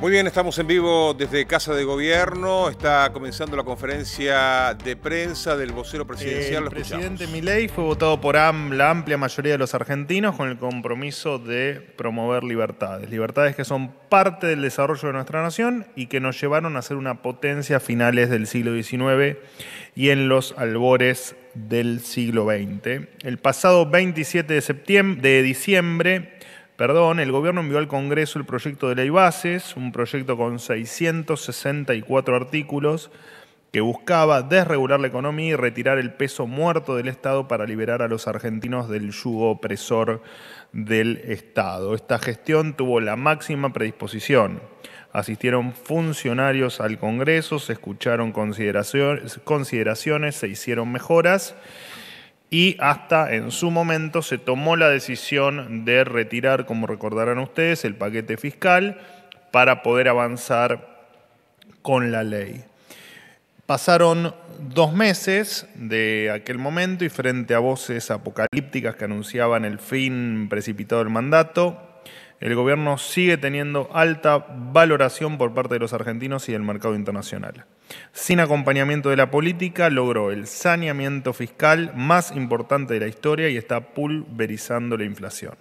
Muy bien, estamos en vivo desde Casa de Gobierno. Está comenzando la conferencia de prensa del vocero presidencial. El presidente Milei fue votado por la amplia mayoría de los argentinos con el compromiso de promover libertades. Libertades que son parte del desarrollo de nuestra nación y que nos llevaron a ser una potencia a finales del siglo XIX y en los albores del siglo XX. El pasado 27 de, septiembre, de diciembre perdón, el gobierno envió al Congreso el proyecto de ley bases, un proyecto con 664 artículos que buscaba desregular la economía y retirar el peso muerto del Estado para liberar a los argentinos del yugo opresor del Estado. Esta gestión tuvo la máxima predisposición. Asistieron funcionarios al Congreso, se escucharon consideraciones, se hicieron mejoras y hasta en su momento se tomó la decisión de retirar, como recordarán ustedes, el paquete fiscal para poder avanzar con la ley. Pasaron dos meses de aquel momento y frente a voces apocalípticas que anunciaban el fin precipitado del mandato, el gobierno sigue teniendo alta valoración por parte de los argentinos y del mercado internacional. Sin acompañamiento de la política, logró el saneamiento fiscal más importante de la historia y está pulverizando la inflación.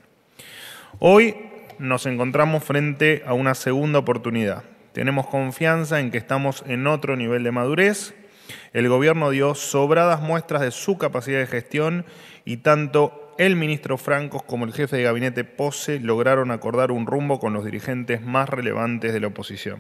Hoy nos encontramos frente a una segunda oportunidad. Tenemos confianza en que estamos en otro nivel de madurez. El gobierno dio sobradas muestras de su capacidad de gestión y tanto el ministro Francos como el jefe de gabinete Pose lograron acordar un rumbo con los dirigentes más relevantes de la oposición.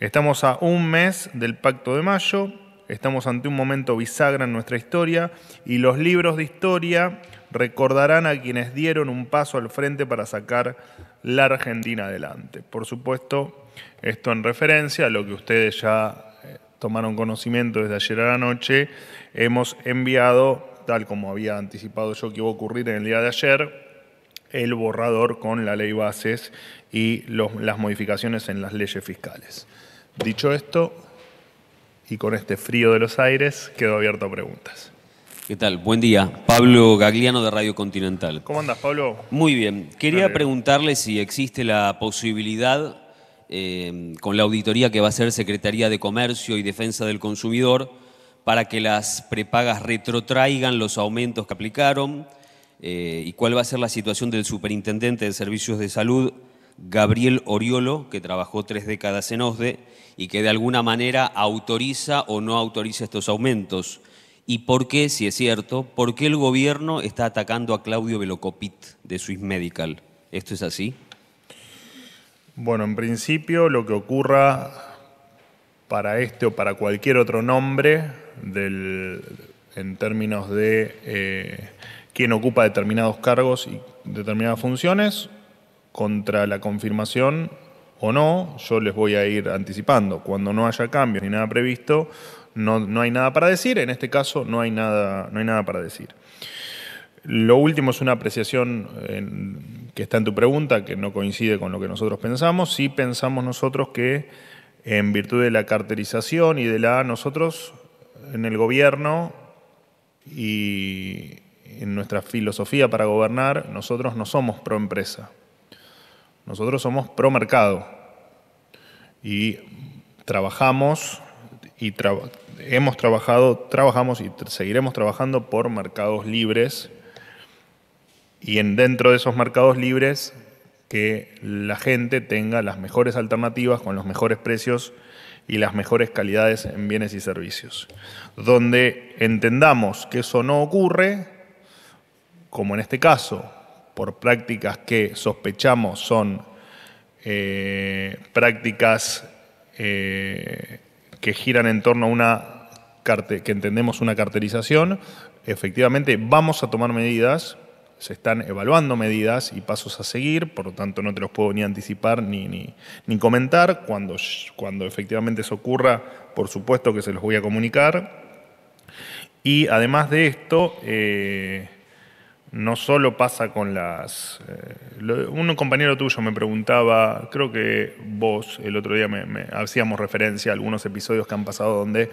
Estamos a un mes del pacto de mayo, estamos ante un momento bisagra en nuestra historia y los libros de historia recordarán a quienes dieron un paso al frente para sacar la Argentina adelante. Por supuesto, esto en referencia a lo que ustedes ya eh, tomaron conocimiento desde ayer a la noche, hemos enviado tal como había anticipado yo que iba a ocurrir en el día de ayer, el borrador con la ley bases y las modificaciones en las leyes fiscales. Dicho esto, y con este frío de los aires, quedo abierto a preguntas. ¿Qué tal? Buen día. Pablo Gagliano de Radio Continental. ¿Cómo andas, Pablo? Muy bien. Quería preguntarle si existe la posibilidad, eh, con la auditoría que va a ser Secretaría de Comercio y Defensa del Consumidor, para que las prepagas retrotraigan los aumentos que aplicaron eh, y cuál va a ser la situación del superintendente de servicios de salud, Gabriel Oriolo, que trabajó tres décadas en OSDE y que de alguna manera autoriza o no autoriza estos aumentos. ¿Y por qué, si es cierto, por qué el gobierno está atacando a Claudio Velocopit de Swiss Medical? ¿Esto es así? Bueno, en principio lo que ocurra para este o para cualquier otro nombre del, en términos de eh, quién ocupa determinados cargos y determinadas funciones contra la confirmación o no, yo les voy a ir anticipando. Cuando no haya cambios ni nada previsto, no, hay nada para decir. En este caso, no hay nada, no hay nada para decir. Lo último es una apreciación eh, que está en tu pregunta, que no coincide con lo que nosotros pensamos. si pensamos nosotros que en virtud de la carterización y de la nosotros en el gobierno y en nuestra filosofía para gobernar, nosotros no somos pro empresa. Nosotros somos pro mercado. Y trabajamos y hemos trabajado, trabajamos y seguiremos trabajando por mercados libres. Y en, dentro de esos mercados libres, que la gente tenga las mejores alternativas con los mejores precios y las mejores calidades en bienes y servicios. Donde entendamos que eso no ocurre, como en este caso, por prácticas que sospechamos son eh, prácticas eh, que giran en torno a una que entendemos una carterización, efectivamente vamos a tomar medidas se están evaluando medidas y pasos a seguir, por lo tanto no te los puedo ni anticipar ni, ni, comentar. Cuando, cuando efectivamente eso ocurra, por supuesto que se los voy a comunicar. Y además de esto, eh, no solo pasa con las... Eh, un compañero tuyo me preguntaba, creo que vos el otro día me hacíamos referencia a algunos episodios que han pasado donde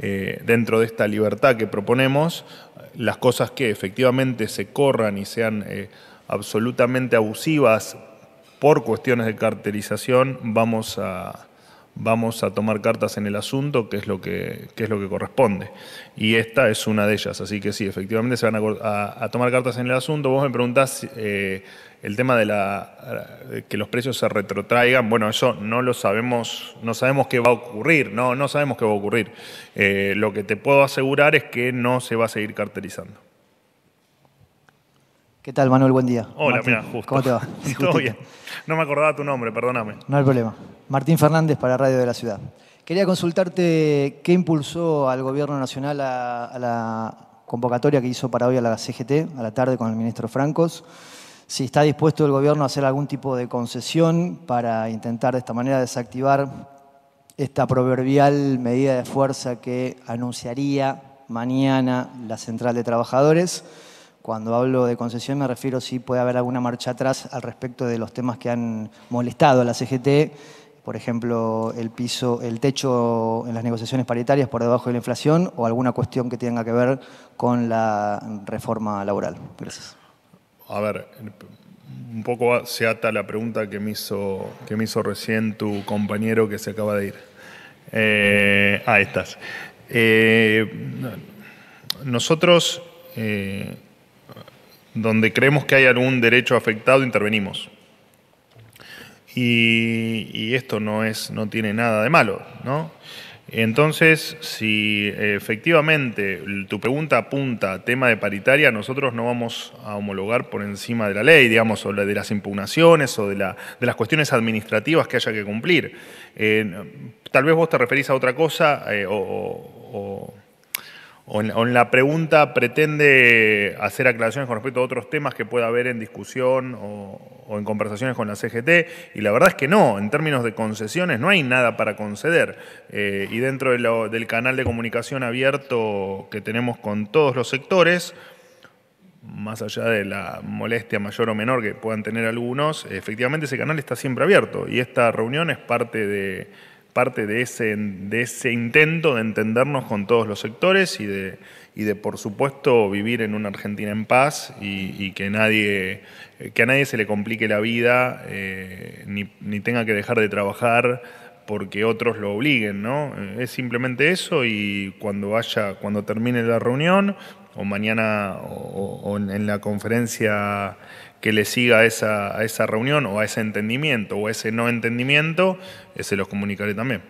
eh, dentro de esta libertad que proponemos, las cosas que efectivamente se corran y sean eh, absolutamente abusivas por cuestiones de carterización, vamos a, vamos a tomar cartas en el asunto, que es lo que, es lo que corresponde. Y esta es una de ellas, así que sí, efectivamente se van a, tomar cartas en el asunto. Vos me preguntás... Eh, el tema de, la, que los precios se retrotraigan, bueno, eso no lo sabemos, no sabemos qué va a ocurrir, no, no sabemos qué va a ocurrir. Eh, lo que te puedo asegurar es que no se va a seguir cartelizando. ¿Qué tal, Manuel? Buen día. Hola, mira, justo. ¿Cómo te va? Todo bien. No me acordaba tu nombre, perdóname. No hay problema. Martín Fernández para Radio de la Ciudad. Quería consultarte qué impulsó al Gobierno Nacional a la convocatoria que hizo para hoy a la CGT, a la tarde con el ministro Francos si está dispuesto el gobierno a hacer algún tipo de concesión para intentar de esta manera desactivar esta proverbial medida de fuerza que anunciaría mañana la Central de Trabajadores. Cuando hablo de concesión me refiero si puede haber alguna marcha atrás al respecto de los temas que han molestado a la CGT, por ejemplo, el piso, el techo en las negociaciones paritarias por debajo de la inflación o alguna cuestión que tenga que ver con la reforma laboral. Gracias a ver, un poco se ata la pregunta que me hizo, que me hizo recién tu compañero que se acaba de ir. Eh, ahí estás. Eh, nosotros, eh, donde creemos que hay algún derecho afectado, intervenimos. Y, y, esto no, es, no tiene nada de malo, ¿no? Entonces, si eh, efectivamente tu pregunta apunta a tema de paritaria, nosotros no vamos a homologar por encima de la ley, digamos, o de las impugnaciones o de, las cuestiones administrativas que haya que cumplir. Eh, tal vez vos te referís a otra cosa eh, o, o, en, la pregunta pretende hacer aclaraciones con respecto a otros temas que pueda haber en discusión o o en conversaciones con la CGT, y la verdad es que no, en términos de concesiones no hay nada para conceder. Eh, y dentro del canal de comunicación abierto que tenemos con todos los sectores, más allá de la molestia mayor o menor que puedan tener algunos, efectivamente ese canal está siempre abierto y esta reunión es parte de, parte de, ese, de ese intento de entendernos con todos los sectores y de y de por supuesto vivir en una Argentina en paz y, que, nadie, que a nadie se le complique la vida eh, ni, ni, tenga que dejar de trabajar porque otros lo obliguen, ¿no? Eh, es simplemente eso y cuando haya, cuando termine la reunión o mañana o, en la conferencia que le siga a esa, a esa reunión o a ese entendimiento o a ese no entendimiento, eh, se los comunicaré también.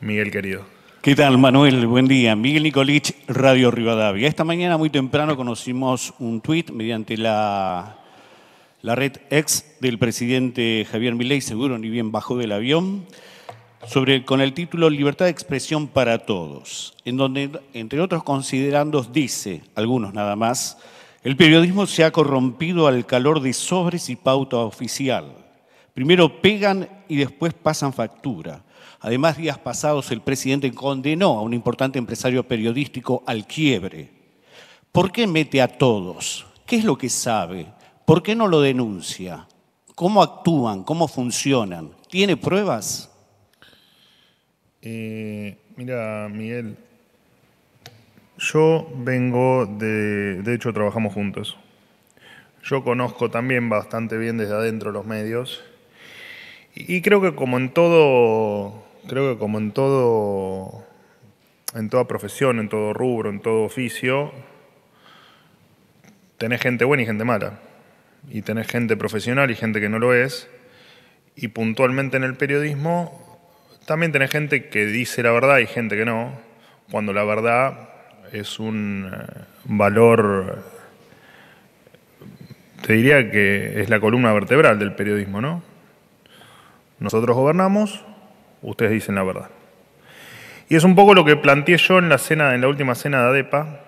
Miguel querido. ¿Qué tal, Manuel? Buen día. Miguel Nicolich, Radio Rivadavia. Esta mañana muy temprano conocimos un tuit mediante la, la red ex del presidente Javier Milei, seguro ni bien bajó del avión, sobre, con el título Libertad de Expresión para Todos, en donde, entre otros considerandos, dice, algunos nada más, el periodismo se ha corrompido al calor de sobres y pauta oficial. Primero pegan y después pasan factura. Además, días pasados el presidente condenó a un importante empresario periodístico al quiebre. ¿Por qué mete a todos? ¿Qué es lo que sabe? ¿Por qué no lo denuncia? ¿Cómo actúan? ¿Cómo funcionan? ¿Tiene pruebas? Eh, mira, Miguel, yo vengo de, de hecho trabajamos juntos. Yo conozco también bastante bien desde adentro los medios. Y creo que como en todo creo que como en todo, en toda profesión, en todo rubro, en todo oficio, tenés gente buena y gente mala. Y tenés gente profesional y gente que no lo es. Y puntualmente en el periodismo también tenés gente que dice la verdad y gente que no, cuando la verdad es un eh, valor, te diría que es la columna vertebral del periodismo, ¿no? Nosotros gobernamos, ustedes dicen la verdad. Y es un poco lo que planteé yo en la, cena, en la última cena de ADEPA,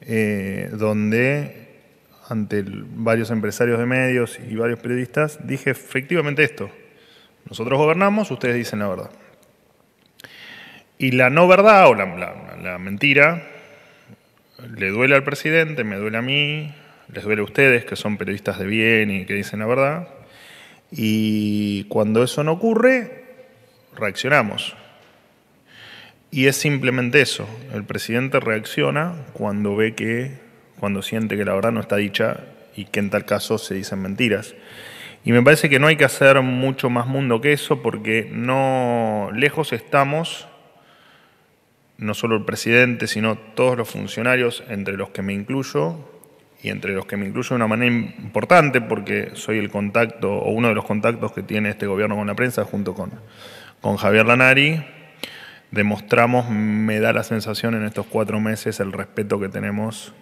eh, donde ante varios empresarios de medios y varios periodistas dije efectivamente esto. Nosotros gobernamos, ustedes dicen la verdad. Y la no verdad o la, la mentira le duele al presidente, me duele a mí, les duele a ustedes que son periodistas de bien y que dicen la verdad. Y cuando eso no ocurre, reaccionamos. Y es simplemente eso. El presidente reacciona cuando ve que, cuando siente que la verdad no está dicha y que en tal caso se dicen mentiras. Y me parece que no hay que hacer mucho más mundo que eso porque no lejos estamos, no solo el presidente, sino todos los funcionarios, entre los que me incluyo, y entre los que me incluyo de una manera importante porque soy el contacto o uno de los contactos que tiene este gobierno con la prensa junto con con Javier Lanari demostramos, me da la sensación en estos cuatro meses, el respeto que tenemos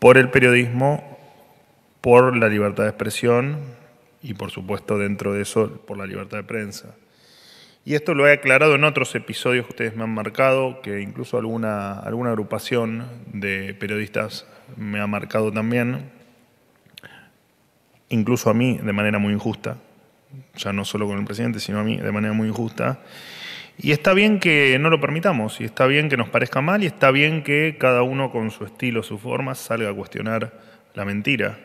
por el periodismo, por la libertad de expresión y por supuesto dentro de eso por la libertad de prensa. Y esto lo he aclarado en otros episodios que ustedes me han marcado, que incluso alguna, alguna agrupación de periodistas me ha marcado también, incluso a mí de manera muy injusta, ya no solo con el presidente, sino a mí, de manera muy injusta. Y está bien que no lo permitamos, y está bien que nos parezca mal, y está bien que cada uno con su estilo, su forma, salga a cuestionar la mentira.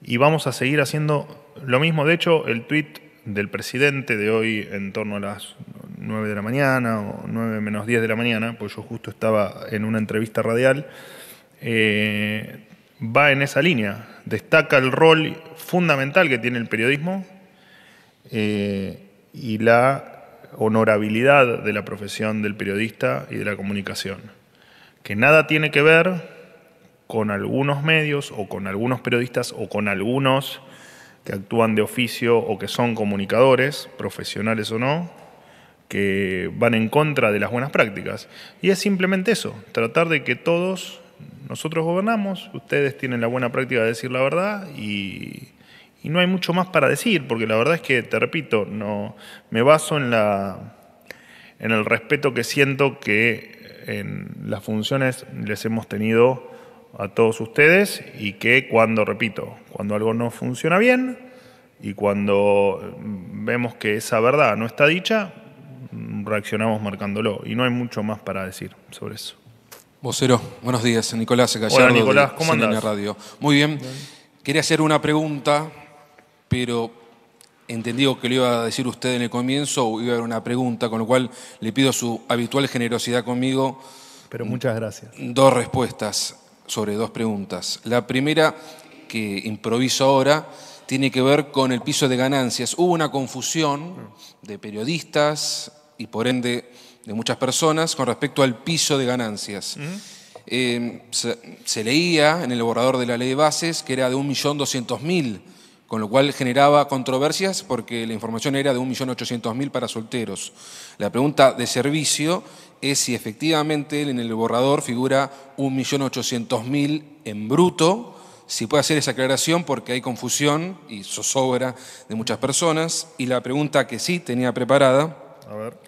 Y vamos a seguir haciendo lo mismo. De hecho, el tuit del presidente de hoy, en torno a las 9 de la mañana o 9 menos 10 de la mañana, pues yo justo estaba en una entrevista radial, eh, va en esa línea. Destaca el rol fundamental que tiene el periodismo eh, y la honorabilidad de la profesión del periodista y de la comunicación, que nada tiene que ver con algunos medios o con algunos periodistas o con algunos que actúan de oficio o que son comunicadores, profesionales o no, que van en contra de las buenas prácticas. Y es simplemente eso, tratar de que todos nosotros gobernamos, ustedes tienen la buena práctica de decir la verdad y, y no hay mucho más para decir, porque la verdad es que, te repito, no, me baso en, la, en el respeto que siento que en las funciones les hemos tenido a todos ustedes y que cuando, repito, cuando algo no funciona bien y cuando vemos que esa verdad no está dicha, reaccionamos marcándolo. Y no hay mucho más para decir sobre eso. Vocero, buenos días. Nicolás Gallardo Hola, Nicolás, ¿cómo andas Radio. Muy bien. Quería hacer una pregunta pero entendido que le iba a decir usted en el comienzo, iba a haber una pregunta, con lo cual le pido su habitual generosidad conmigo. Pero muchas gracias. Dos respuestas sobre dos preguntas. La primera, que improviso ahora, tiene que ver con el piso de ganancias. Hubo una confusión de periodistas y por ende de muchas personas con respecto al piso de ganancias. Eh, se, leía en el borrador de la ley de bases que era de 1.200.000 con lo cual generaba controversias porque la información era de 1.800.000 para solteros. La pregunta de servicio es si efectivamente en el borrador figura 1.800.000 en bruto, si puede hacer esa aclaración porque hay confusión y zozobra de muchas personas. Y la pregunta que sí tenía preparada. A ver.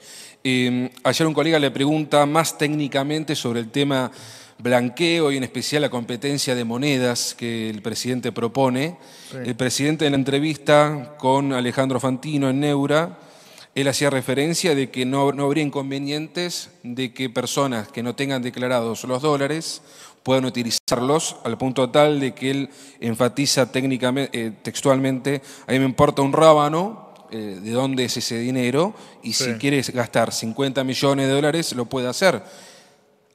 Eh, ayer un colega le pregunta más técnicamente sobre el tema blanqueo y en especial la competencia de monedas que el presidente propone. El presidente en la entrevista con Alejandro Fantino en Neura, él hacía referencia de que no, habría inconvenientes de que personas que no tengan declarados los dólares puedan utilizarlos al punto tal de que él enfatiza técnicamente, eh, textualmente, a mí me importa un rábano eh, de dónde es ese dinero y si quieres gastar 50 millones de dólares lo puede hacer.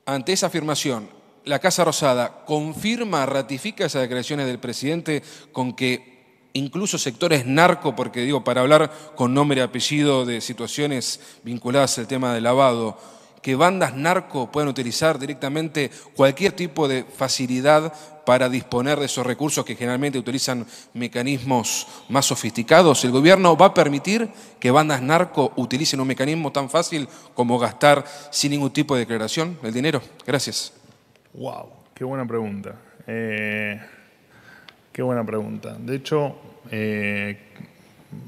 Ante esa afirmación, la Casa Rosada confirma, ratifica esas declaraciones del presidente con que incluso sectores narco, porque digo, para hablar con nombre y apellido de situaciones vinculadas al tema del lavado, que bandas narco puedan utilizar directamente cualquier tipo de facilidad para disponer de esos recursos que generalmente utilizan mecanismos más sofisticados. El gobierno va a permitir que bandas narco utilicen un mecanismo tan fácil como gastar sin ningún tipo de declaración el dinero. Gracias. Wow, qué buena pregunta. Eh, qué buena pregunta. De hecho, eh,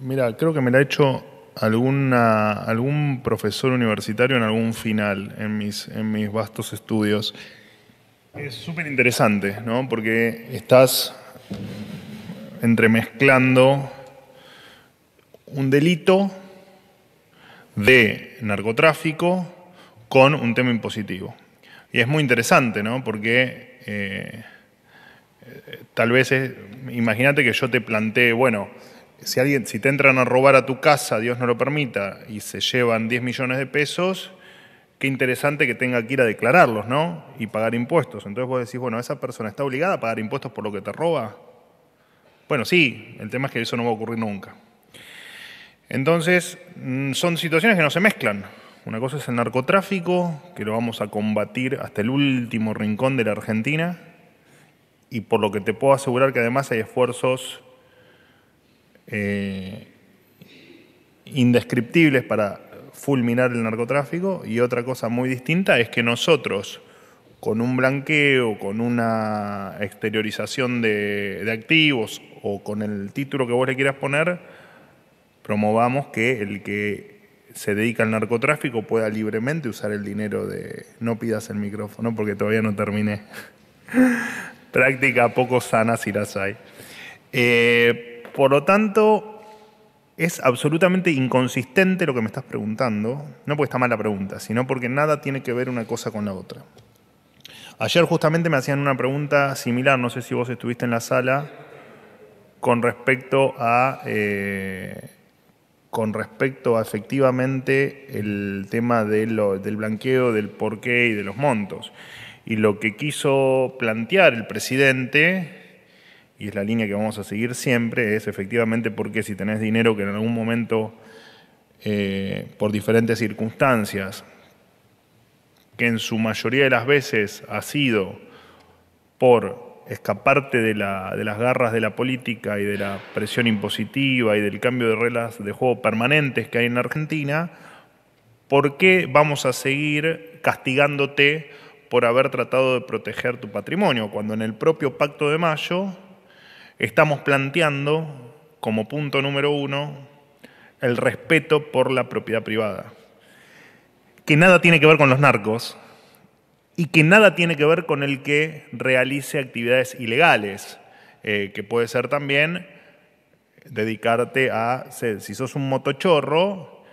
mira, creo que me la ha hecho alguna, algún profesor universitario en algún final en mis, en mis vastos estudios. Es súper interesante, ¿no? Porque estás entremezclando un delito de narcotráfico con un tema impositivo. Y es muy interesante, ¿no? Porque eh, eh, tal vez, imagínate que yo te planteé, bueno, si alguien, si te entran a robar a tu casa, Dios no lo permita, y se llevan 10 millones de pesos, qué interesante que tenga que ir a declararlos, ¿no? Y pagar impuestos. Entonces vos decís, bueno, esa persona está obligada a pagar impuestos por lo que te roba. Bueno, sí, el tema es que eso no va a ocurrir nunca. Entonces, mm, son situaciones que no se mezclan. Una cosa es el narcotráfico, que lo vamos a combatir hasta el último rincón de la Argentina, y por lo que te puedo asegurar que además hay esfuerzos eh, indescriptibles para fulminar el narcotráfico y otra cosa muy distinta es que nosotros, con un blanqueo, con una exteriorización de, activos o con el título que vos le quieras poner, promovamos que el que se dedica al narcotráfico pueda libremente usar el dinero de... No pidas el micrófono porque todavía no terminé. Práctica poco sana si las hay. Eh, por lo tanto, es absolutamente inconsistente lo que me estás preguntando, no porque está mal la pregunta, sino porque nada tiene que ver una cosa con la otra. Ayer justamente me hacían una pregunta similar, no sé si vos estuviste en la sala, con respecto a, eh, con respecto efectivamente el tema del blanqueo, del porqué y de los montos. Y lo que quiso plantear el presidente y es la línea que vamos a seguir siempre, es efectivamente porque si tenés dinero que en algún momento, eh, por diferentes circunstancias, que en su mayoría de las veces ha sido por escaparte de, de las garras de la política y de la presión impositiva y del cambio de reglas de juego permanentes que hay en Argentina, ¿por qué vamos a seguir castigándote por haber tratado de proteger tu patrimonio, cuando en el propio Pacto de Mayo estamos planteando como punto número uno el respeto por la propiedad privada, que nada tiene que ver con los narcos y que nada tiene que ver con el que realice actividades ilegales, eh, que puede ser también dedicarte a, si sos un motochorro,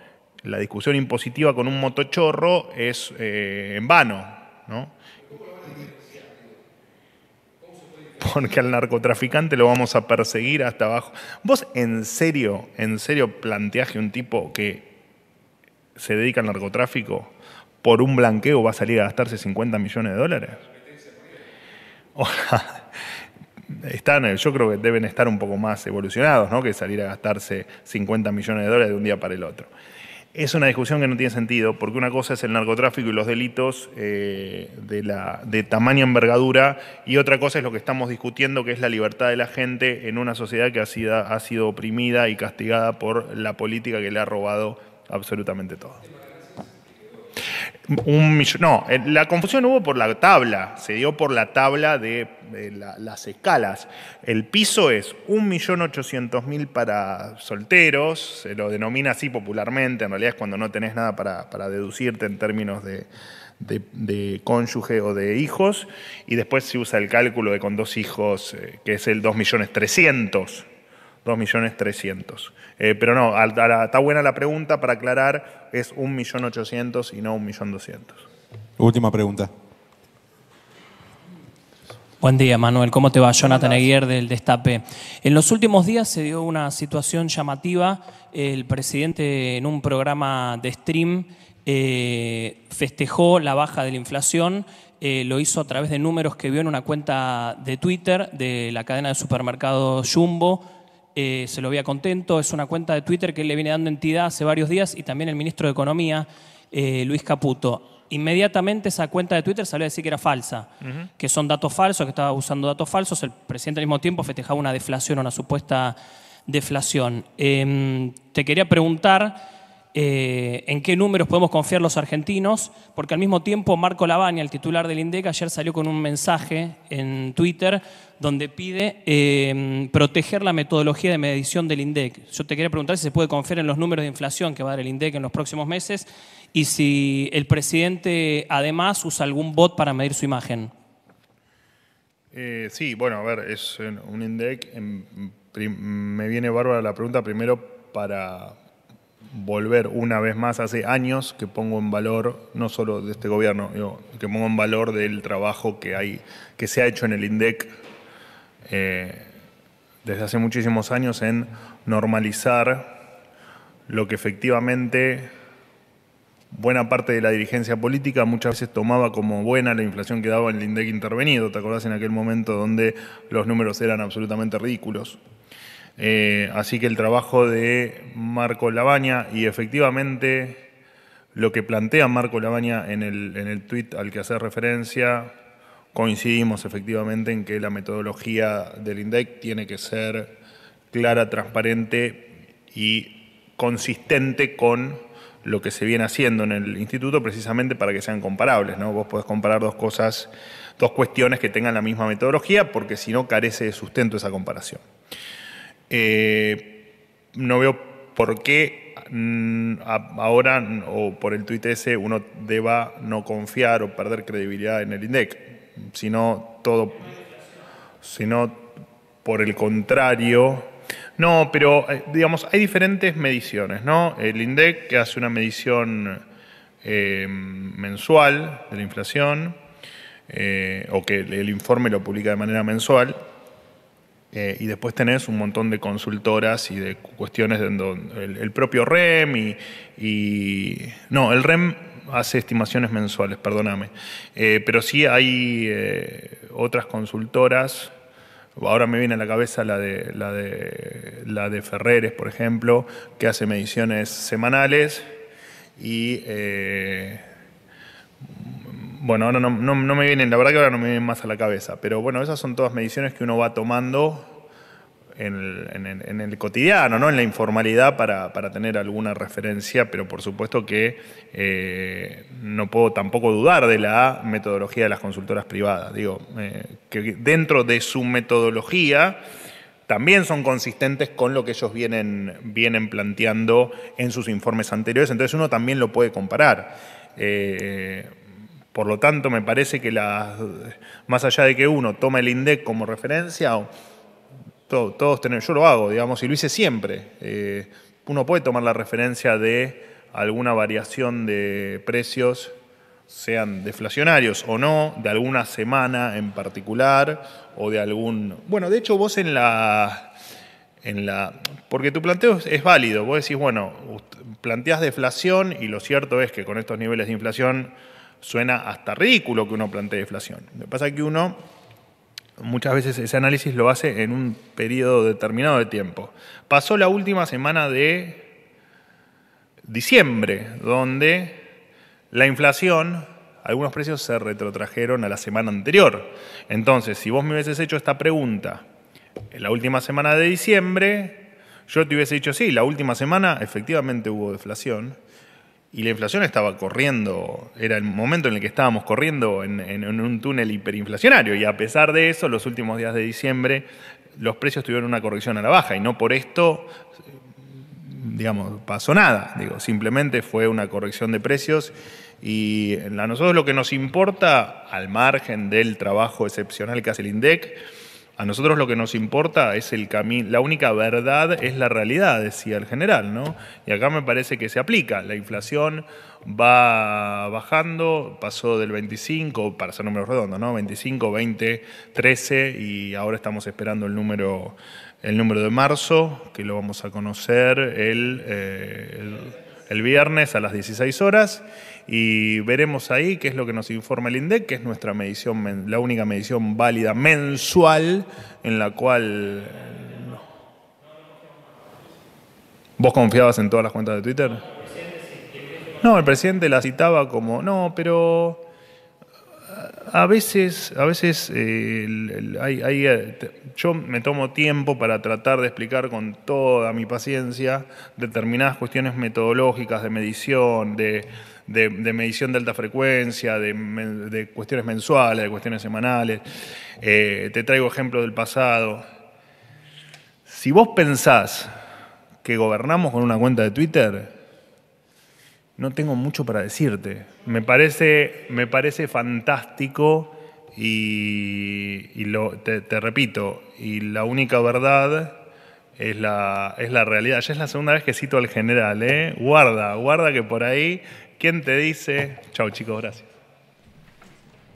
la discusión impositiva con un motochorro es eh, en vano, ¿no? porque al narcotraficante lo vamos a perseguir hasta abajo. ¿Vos en serio, en serio planteás un tipo que se dedica al narcotráfico por un blanqueo va a salir a gastarse 50 millones de dólares? Están, yo creo que deben estar un poco más evolucionados, ¿no? Que salir a gastarse 50 millones de dólares de un día para el otro es una discusión que no tiene sentido, porque una cosa es el narcotráfico y los delitos eh, de, tamaño envergadura, y otra cosa es lo que estamos discutiendo, que es la libertad de la gente en una sociedad que ha sido, ha sido oprimida y castigada por la política que le ha robado absolutamente todo un millón. No, eh, la confusión hubo por la tabla, se dio por la tabla de, las escalas. El piso es 1.800.000 para solteros, se lo denomina así popularmente, en realidad es cuando no tenés nada para, deducirte en términos de, cónyuge o de hijos, y después se usa el cálculo de con dos hijos, eh, que es el 2.300.000 2.300.000. Eh, pero no, está buena la pregunta para aclarar, es 1.800.000 y no 1.200.000. Última pregunta. Buen día, Manuel. ¿Cómo te va? Jonathan Aguirre del Destape. En los últimos días se dio una situación llamativa. El presidente en un programa de stream eh, festejó la baja de la inflación. Eh, lo hizo a través de números que vio en una cuenta de Twitter de la cadena de supermercados Jumbo, eh, se lo veía contento. Es una cuenta de Twitter que le viene dando entidad hace varios días y también el ministro de Economía, eh, Luis Caputo. Inmediatamente esa cuenta de Twitter salió a decir que era falsa, que son datos falsos, que estaba usando datos falsos. El presidente al mismo tiempo festejaba una deflación, una supuesta deflación. Em, te quería preguntar eh, en qué números podemos confiar los argentinos, porque al mismo tiempo Marco Lavagna, el titular del INDEC, ayer salió con un mensaje en Twitter donde pide eh, proteger la metodología de medición del INDEC. Yo te quería preguntar si se puede confiar en los números de inflación que va a dar el INDEC en los próximos meses y si el presidente además usa algún bot para medir su imagen. Eh, sí, bueno, a ver, es un INDEC. Em, me viene bárbara la pregunta primero para volver una vez más hace años que pongo en valor, no solo de este gobierno, que pongo en valor del trabajo que, hay, que se ha hecho en el INDEC eh, desde hace muchísimos años en normalizar lo que efectivamente buena parte de la dirigencia política muchas veces tomaba como buena la inflación que daba el INDEC intervenido. ¿Te acordás en aquel momento donde los números eran absolutamente ridículos? Eh, así que el trabajo de Marco Labaña y efectivamente lo que plantea Marco Labaña en el, en al que hace referencia, coincidimos efectivamente en que la metodología del INDEC tiene que ser clara, transparente y consistente con lo que se viene haciendo en el instituto precisamente para que sean comparables. ¿no? Vos podés comparar dos cosas, dos cuestiones que tengan la misma metodología, porque si no carece de sustento esa comparación. Eh, no veo por qué mm, ahora o por el tuit ese uno deba no confiar o perder credibilidad en el INDEC, sino todo, sino por el contrario. No, pero eh, digamos, hay diferentes mediciones, ¿no? El INDEC que hace una medición eh, mensual de la inflación, o que el informe lo publica de manera mensual, eh, y después tenés un montón de consultoras y de cuestiones de el, propio REM y, No, el REM hace estimaciones mensuales, perdóname. Eh, pero sí hay eh, otras consultoras. Ahora me viene a la cabeza la de, la, de, la de Ferreres, por ejemplo, que hace mediciones semanales y bueno, no, me vienen, la verdad que ahora no me vienen más a la cabeza, pero bueno, esas son todas mediciones que uno va tomando en el, cotidiano, ¿no? en la informalidad para, tener alguna referencia, pero por supuesto que eh, no puedo tampoco dudar de la metodología de las consultoras privadas. Digo, eh, que dentro de su metodología también son consistentes con lo que ellos vienen, vienen planteando en sus informes anteriores, entonces uno también lo puede comparar. Eh, por lo tanto, me parece que la, más allá de que uno tome el INDEC como referencia, todos, todos tenemos, yo lo hago, digamos, y lo hice siempre. Eh, uno puede tomar la referencia de alguna variación de precios, sean deflacionarios o no, de alguna semana en particular, o de algún... Bueno, de hecho vos en la... En la porque tu planteo es válido, vos decís, bueno, planteas deflación y lo cierto es que con estos niveles de inflación suena hasta ridículo que uno plantee deflación. Lo que pasa es que uno muchas veces ese análisis lo hace en un periodo determinado de tiempo. Pasó la última semana de diciembre, donde la inflación, algunos precios se retrotrajeron a la semana anterior. Entonces, si vos me hubieses hecho esta pregunta en la última semana de diciembre, yo te hubiese dicho, sí, la última semana efectivamente hubo deflación y la inflación estaba corriendo, era el momento en el que estábamos corriendo en, un túnel hiperinflacionario y a pesar de eso, los últimos días de diciembre los precios tuvieron una corrección a la baja y no por esto, digamos, pasó nada, digo, simplemente fue una corrección de precios y a nosotros lo que nos importa, al margen del trabajo excepcional que hace el INDEC, a nosotros lo que nos importa es el camino, la única verdad es la realidad, decía el general, ¿no? Y acá me parece que se aplica. La inflación va bajando, pasó del 25, para ser números redondos, ¿no? 25, 20, 13 y ahora estamos esperando el número, el número de marzo, que lo vamos a conocer el eh, el viernes a las 16 horas y veremos ahí qué es lo que nos informa el INDEC, que es nuestra medición, la única medición válida mensual en la cual... Eh, ¿Vos confiabas en todas las cuentas de Twitter? No, el presidente la citaba como, no, pero a veces, a veces eh, eh, yo me tomo tiempo para tratar de explicar con toda mi paciencia determinadas cuestiones metodológicas de medición, de, medición de alta frecuencia, de, cuestiones mensuales, de cuestiones semanales. Eh, te traigo ejemplos del pasado. Si vos pensás que gobernamos con una cuenta de Twitter, no tengo mucho para decirte. Me parece, me parece fantástico y, lo, te, repito, y la única verdad es la, es la realidad. Ya es la segunda vez que cito al general, ¿eh? Guarda, guarda que por ahí, ¿quién te dice? Chao chicos, gracias.